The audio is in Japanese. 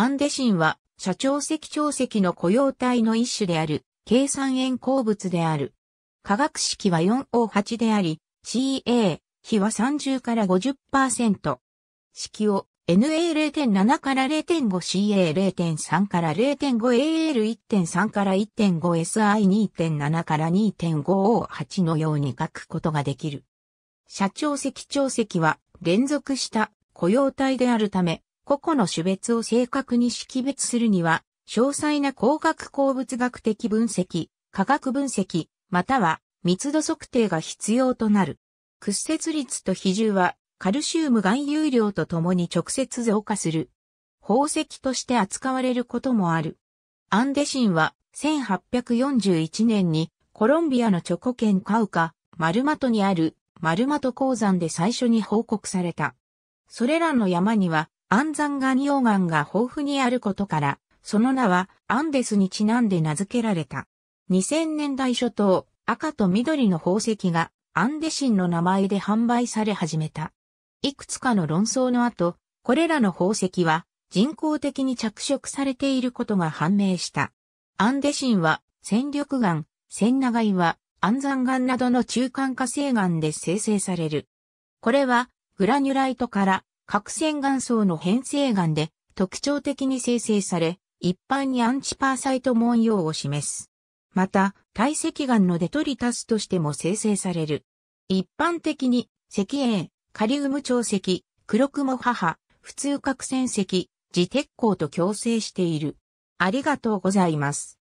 アンデシンは、社長石長石の雇用体の一種である、計算円鉱物である。化学式は 4O8 であり、CA、比は30から50%。式を NA0.7 から 0.5CA0.3 から 0.5AL1.3 から 1.5SI2.7 から 2.5O8 のように書くことができる。社長石長石は連続した雇用体であるため、個々の種別を正確に識別するには、詳細な光学鉱物学的分析、化学分析、または密度測定が必要となる。屈折率と比重は、カルシウム含有量とともに直接増加する。宝石として扱われることもある。アンデシンは、1841年にコロンビアのチョコ県カウカ、マルマトにあるマルマト鉱山で最初に報告された。それらの山には安山岩溶岩が豊富にあることから、その名はアンデスにちなんで名付けられた。2000年代初頭、赤と緑の宝石がアンデシンの名前で販売され始めた。いくつかの論争の後、これらの宝石は人工的に着色されていることが判明した。アンデシンは戦力岩、戦長岩、安山岩などの中間化成岩で生成される。これはグラニュライトから核戦岩層の変成岩で特徴的に生成され、一般にアンチパーサイト文様を示す。また、体積岩のデトリタスとしても生成される。一般的に、石英、カリウム長石、黒雲母、普通核戦石、自鉄鋼と共生している。ありがとうございます。